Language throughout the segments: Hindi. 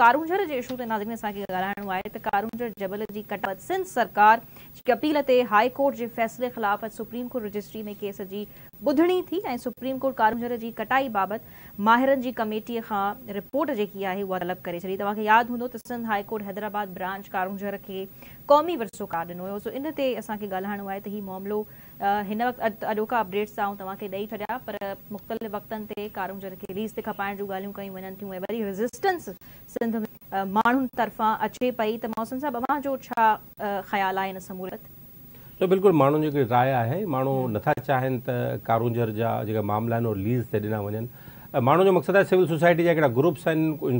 कारंझर जे इशू ते नाज़ में असांखे ॻाल्हाइणो आहे त कारूंझर जबल जी कटवत सिंध सरकार जी अपील ते हाई कोर्ट जे फ़ैसिले ख़िलाफ़ सुप्रीम कोर्ट रजिस्ट्री में केस जी ॿुधणी थी ऐं सुप्रीम कोर्ट कारूंझर जी कटाई बाबति माहिरनि जी कमेटीअ खां रिपोर्ट जेकी आहे उहा तलब करे छॾी तव्हांखे यादि हूंदो त Sindh high court Hyderabad branch Karoonjhar खे क़ौमी वरसो कार ॾिनो हुयो सो इन ते असांखे ॻाल्हाइणो आहे त हीउ मामिलो हिन वक़्तु अॼोका बिल्कुलु माण्हुनि जी माण्हू नथा चाहिनि त जा जेके मामला आहिनि सिविल सोसाइटी जा ग्रुप्स आहिनि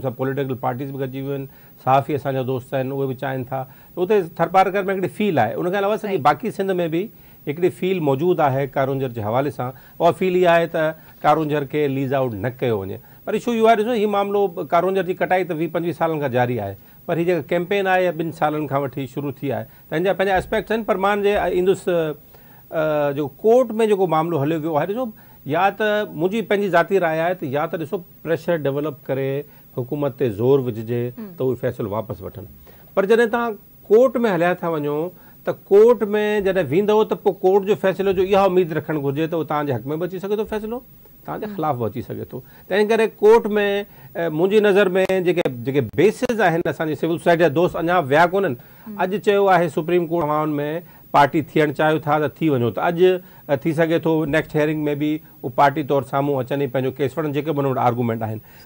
आहिनि साफ़ी असांजा दोस्त आहिनि उहे बि चाहिनि था उते हिकिड़ी फील मौजूदु आहे कारोंजर जे हवाले सां उहा फील इहा आहे त कारोंजर खे लीज़ आउट न कयो वञे पर इशू इहो आहे ॾिसो हीउ मामिलो कारोंजर जी कटाई त वीह पंजवीह सालनि खां जारी आहे पर हीअ जेका कैंपेन आहे ॿिनि सालनि खां वठी शुरू थी आहे त पंहिंजा एस्पेक्ट्स आहिनि पर मां जे ईंदुसि जो कोर्ट में जेको मामिलो हलियो वियो आहे ॾिसो या त मुंहिंजी पंहिंजी ज़ाती राय आहे त या त ॾिसो प्रेशर डेवलप करे हुकूमत ते ज़ोर विझिजे हम्म। त उहे फ़ैसिलो वापसि वठनि पर जॾहिं तव्हां कोर्ट में हलिया था वञो तो कोर्ट में जैसे वेंदव तो कोर्ट जो फ़ैसिलो जो इहा उमेदु रखणु घुरिजे त हक़ में बची सघे फैसलो फ़ैसिलो तव्हांजे हम्म। ख़िलाफ़ु बची सघे थो तंहिं कोर्ट में मुझे नज़र में जेके जेके बेसिस आहिनि असांजी सिविल सोसाइटी जा दोस्त अञा विया कोन्हनि हम्म। अॼु चयो सुप्रीम कोर्ट हवाउनि में पार्टी थियणु चाहो था त थी वञो त अॼु थी सघे थो नेक्स्ट हियरिंग में भी वो पार्टी तौर सामू अचनि पंहिंजो केस वठनि जेके बि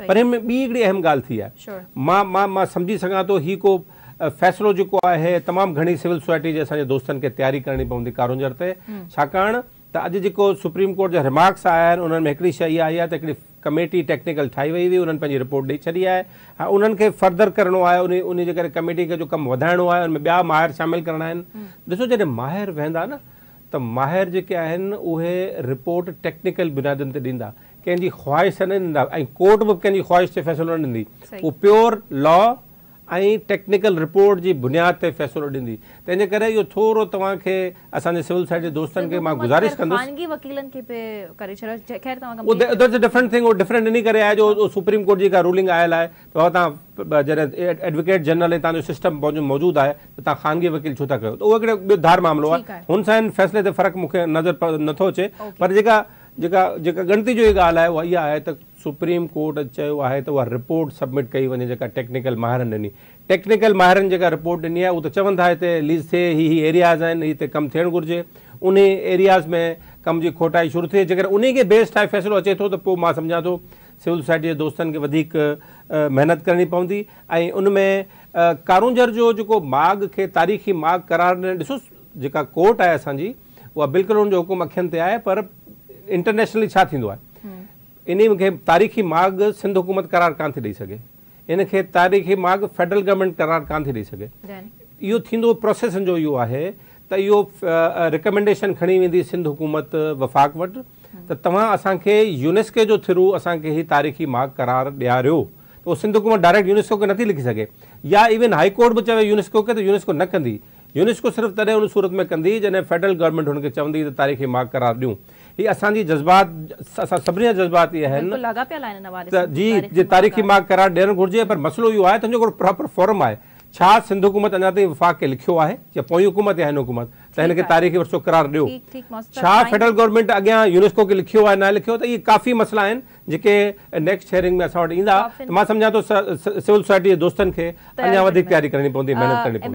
पर बी एक अहम ॻाल्हि थी आहे मां मां मां सम्झी सघां थो हीउ को फैसलो जो है तमाम घणी सिविल सोसाइटी के असांजे दोस्तनि खे तयारी करणी पवंदी कारोंजर ते हम्म। छाकाणि सुप्रीम कोर्ट जा रिमार्क्स आया आहिनि उन्हनि में आई है त कमेटी टेक्निकल ठाई वही हुई उन्हनि पंहिंजी रिपोर्ट ॾेई छॾी आहे हा फर्दर करो है उन उन कमेटी के जो कमु वधाइणो आहे उनमें ॿिया माहिर शामिल करना आहिनि हम्म। ॾिसो माहिर वह न त माहिर जेके आहिनि रिपोर्ट टेक्निकल बुनियादुनि ते ॾींदा कंहिंजी ख़्वाहिश न ॾींदा कोर्ट बि कंहिंजी ख़्वाहिश ते फ़ैसिलो न ॾींदी प्योर लॉ ऐं टेक्निकल रिपोर्ट की बुनियाद ते फ़ैसिलो ॾींदी तंहिंजे करे इहो थोरो तव्हांखे सिविल साइड जे दोस्तनि खे गुज़ारिश कंदुसि डिफरेंट थिंग डिफरेंट इन करे जो अच्छा। सुप्रीम कोर्ट की रूलिंग आयल है त तव्हां एडवोकेट जनरल ऐं तव्हांजो सिस्टम मौजूदु आहे त ख़ानगी वकील छो था कयो धार मामिलो है हुन सां हिन फ़ैसिले ते फ़र्क़ु नज़र नथो अचे पर गणती जी ॻाल्हि आहे उहा इहा आहे ಸುಪ್ರೀಂ ಕೋರ್ಟ್ ಆಯಿತು रिपोर्ट सबमिट कई वञे टेक्निकल माहर ॾिनी टेक्निकल माहर जेका रिपोर्ट ॾिनी आहे उहो त चवनि था हिते लीज़ थे ही ही एरियाज़ आहिनि हिते कमु थियणु घुरिजे उन एरियाज़ में कम की खोटाई शुरू थे जेकर उन्हीं के बेस्ट ठाहे फैसलो अचे तो समझा तो सिविल सोसाइटी के दोस्तनि खे वधीक महिनत करणी उनमें कारूंजर जो जेको माग खे तारीख़ी माग करार ॾियणु ॾिसो कोर्ट है असांजी वह बिल्कुल हुनजो हुकुम अखियुनि ते आहे पर इंटरनेशनली छा इनके तारीख़ी माग सिंध हुकूमत करार कान थी दई सघे इन तारीख़ी माग फेडरल गवर्नमेंट करार कान थी ॾेई सघे इहो थींदो प्रोसेसनि जो इहो आहे त इहो रिकमेंडेशन खणी वेंदी सिंध हुकूमत वफ़ाक़ वटि त तव्हां असांखे यूनेस्को जो थ्रू असांखे ही तारीख़ी माग करार ॾियारियो त उहो सिंध हुकूमत डायरेक्ट यूनेस्को खे नथी लिखी सघे या इवन हाई कोर्ट बि चवे यूनेस्को खे त यूनेस्को न कंदी यूनेस्को सिर्फ़ु तॾहिं हुन सूरत में कंदी जॾहिं फेडरल गवर्नमेंट हुनखे चवंदी त तारीख़ी माग करार ॾियूं ही असांजी जज़्बात सभिनी जा जज़्बात इहे आहिनि जी जे तारीख़ी मां करार ॾियणु घुरिजे पर मसइलो इहो आहे त प्रॉपर फॉरम आहे छा सिंध हुकूमत अञा ताईं विफ़ाक़ खे लिखियो या पोईं हुकूमत या हिन हुकूमत त हिनखे तारीख़ी वरसो करार ॾियो फेडरल गवर्नमेंट अगर यूनेस्को के लिखियो आहे न लिखियो त इहे काफ़ी मसला आहिनि जेके नेक्स्ट हेयरिंग में असा वटि ईंदा त मां सम्झां सिविल सोसाइटी के दोस्तनि के अञा तैयारी करनी पवी मेहनत करनी करणी